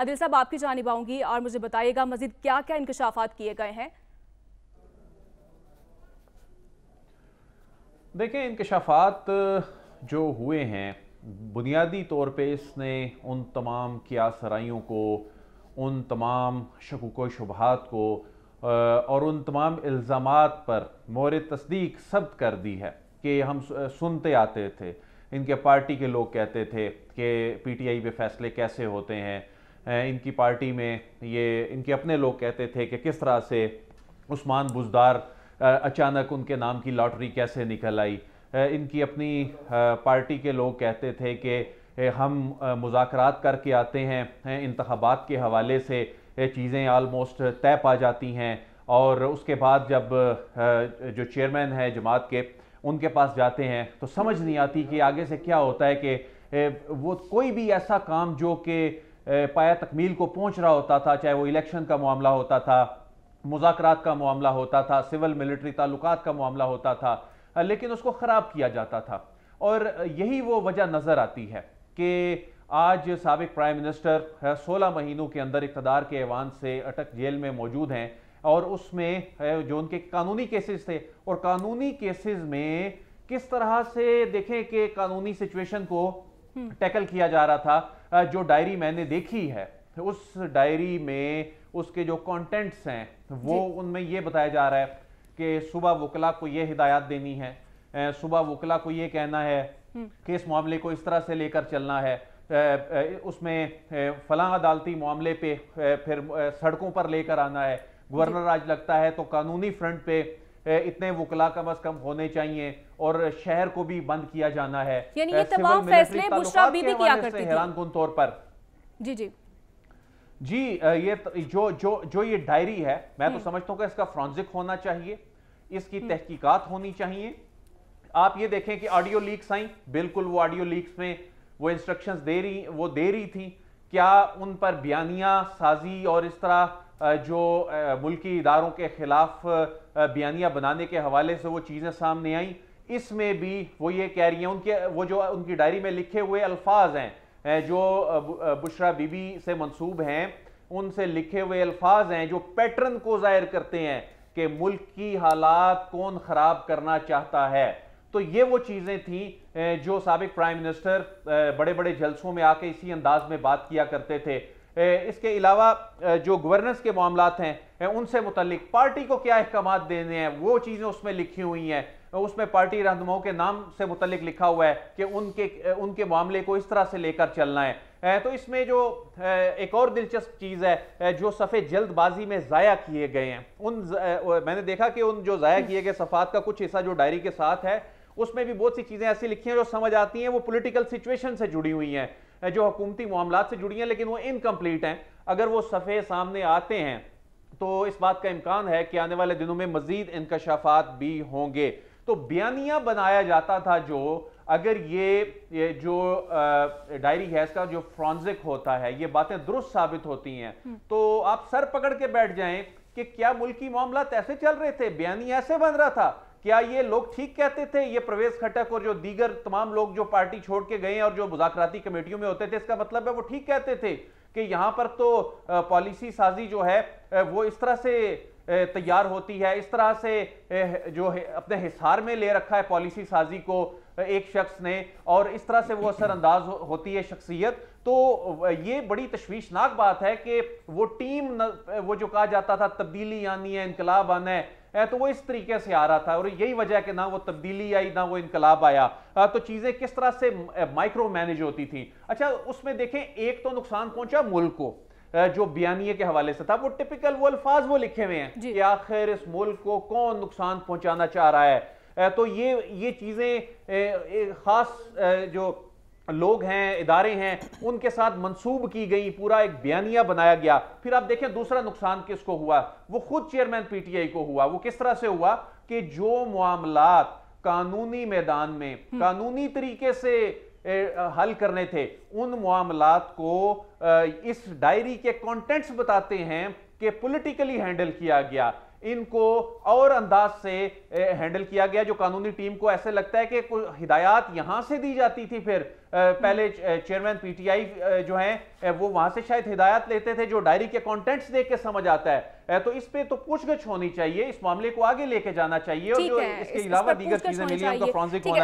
अदिल साहब आपकी जानब आऊँगी और मुझे बताइएगा मजीद क्या क्या इंकशाफात किए गए हैं देखें इंकशाफात जो हुए हैं बुनियादी तौर पे इसने उन तमाम क्या सराइयों को उन तमाम शकूक शुबहात को और उन तमाम इल्ज़ाम पर मोर तस्दीक सब्त कर दी है कि हम सुनते आते थे इनके पार्टी के लोग कहते थे कि पीटीआई पे फैसले कैसे होते हैं इनकी पार्टी में ये इनके अपने लोग कहते थे कि किस तरह से उस्मान बुजदार अचानक उनके नाम की लॉटरी कैसे निकल आई इनकी अपनी पार्टी के लोग कहते थे कि हम मुजाकर करके आते हैं इंतबात के हवाले से चीज़ें आलमोस्ट तय पा जाती हैं और उसके बाद जब जो चेयरमैन है जमात के उनके पास जाते हैं तो समझ नहीं आती कि आगे से क्या होता है कि वो कोई भी ऐसा काम जो कि पाया तकमील को पहुंच रहा होता था चाहे वो इलेक्शन का मामला होता था मुजाकर का मामला होता था सिविल मिलिट्री ताल्लुक का मामला होता था लेकिन उसको ख़राब किया जाता था और यही वो वजह नज़र आती है कि आज सबक प्राइम मिनिस्टर 16 महीनों के अंदर इकतदार के ऐवान से अटक जेल में मौजूद हैं और उसमें जो उनके कानूनी केसेस थे और कानूनी केसेस में किस तरह से देखें कि कानूनी सिचुएशन को हम्म। टैकल किया जा रहा था जो डायरी मैंने देखी है उस डायरी में उसके जो कंटेंट्स हैं वो उनमें ये बताया जा रहा है कि सुबह वकला को ये हिदायत देनी है सुबह वकला को ये कहना है हम्म। कि इस मामले को इस तरह से लेकर चलना है उसमें फलां अदालती मामले पे फिर सड़कों पर लेकर आना है गवर्नर आज लगता है तो कानूनी फ्रंट पे इतने वकला कम अज कम होने चाहिए और शहर को भी बंद किया जाना है यानी ये तमाम फैसले बुशरा भी किया करती हैरान कन तौर पर जी जी जी ये जो जो जो ये डायरी है मैं तो हम्म। समझता हूँ कि इसका फ्रॉन्जिक होना चाहिए इसकी हम्म। तहकीकात होनी चाहिए आप ये देखें कि ऑडियो लीक्स आई बिल्कुल वो ऑडियो लीक्स में वो इंस्ट्रक्शंस दे रही वो दे रही थी क्या उन पर बयानिया साजी और इस तरह जो मुल्की इदारों के खिलाफ बयानिया बनाने के हवाले से वो चीज़ें सामने आई इसमें भी वो ये कह रही हैं उनके वो जो उनकी डायरी में लिखे हुए अल्फाज हैं जो बुशरा बीबी से मंसूब हैं उनसे लिखे हुए अल्फाज हैं जो पैटर्न को जाहिर करते हैं कि मुल्क की हालात कौन ख़राब करना चाहता है तो ये वो चीज़ें थी जो सबक प्राइम मिनिस्टर बड़े बड़े जलसों में आके इसी अंदाज में बात किया करते थे इसके अलावा जो गवर्नेंस के मामला हैं उनसे मुतलिक पार्टी को क्या अहकाम देने हैं वो चीज़ें उसमें लिखी हुई हैं उसमें पार्टी रहनुमाओं के नाम से मुतलिक लिखा हुआ है कि उनके उनके मामले को इस तरह से लेकर चलना है तो इसमें जो एक और दिलचस्प चीज़ है जो सफ़े जल्दबाजी में ज़ाया किए गए हैं उन मैंने देखा कि उन जो ज़ाया किए गए सफ़ात का कुछ हिस्सा जो डायरी के साथ है उसमें भी बहुत सी चीज़ें ऐसी लिखी हैं जो समझ आती हैं वो पोलिटिकल सिचुएशन से जुड़ी हुई हैं जो हकूमती मामला से जुड़ी हैं लेकिन वो इनकम्प्लीट हैं अगर वो सफ़े सामने आते हैं तो इस बात का इम्कान है कि आने वाले दिनों में मजीद इनकशाफात भी होंगे तो बयानिया बनाया जाता था जो अगर ये, ये जो डायरी है इसका जो फ्रॉन्जिक होता है ये बातें दुरुस्त साबित होती हैं हम्म। तो आप सर पकड़ के बैठ जाएं कि क्या मुल्की मामला ऐसे चल रहे थे बयानी ऐसे बन रहा था क्या ये लोग ठीक कहते थे ये प्रवेश खटक और जो दीगर तमाम लोग जो पार्टी छोड़ के गए और जो मुजाकराती कमेटियों में होते थे इसका मतलब है वो ठीक कहते थे कि यहाँ पर तो पॉलिसी साजी जो है वो इस तरह से तैयार होती है इस तरह से जो है अपने हिसार में ले रखा है पॉलिसी साजी को एक शख्स ने और इस तरह से वो असरअंदाज होती है शख्सियत तो ये बड़ी तशवीशनाक बात है कि वो टीम न, वो जो कहा जाता था तब्दीली आनी है इनकलाब आना है तो वो इस तरीके से आ रहा था और यही वजह है कि ना वो तब्दीली आई ना वो इनकलाब आया तो चीज़ें किस तरह से माइक्रो मैनेज होती थी अच्छा उसमें देखें एक तो नुकसान पहुंचा मुल्क को जो बयानिए के हवाले से था वो टिपिकल वो अल्फाज वो लिखे हुए हैं कि आखिर इस मुल्क को कौन नुकसान पहुंचाना चाह रहा है तो ये ये चीज़ें खास जो लोग हैं इदारे हैं उनके साथ मंसूब की गई पूरा एक बयानिया बनाया गया फिर आप देखें दूसरा नुकसान किसको हुआ वो खुद चेयरमैन पीटीआई को हुआ वो किस तरह से हुआ कि जो मामला कानूनी मैदान में हम्म। कानूनी तरीके से हल करने थे उन मामला को इस डायरी के कंटेंट्स बताते हैं कि पॉलिटिकली हैंडल किया गया इनको और अंदाज से हैंडल किया गया जो कानूनी टीम को ऐसे लगता है कि हिदायत यहां से दी जाती थी फिर पहले चेयरमैन हम्म। पीटीआई जो हैं वो वहां से शायद हिदायत लेते थे जो डायरी के कंटेंट्स देख के समझ आता है तो इस पे तो पूछगछ होनी चाहिए इस मामले को आगे लेके जाना चाहिए और जो इसके अलावा दीगर चीजें मिली उनका फ्रॉन्सिक होना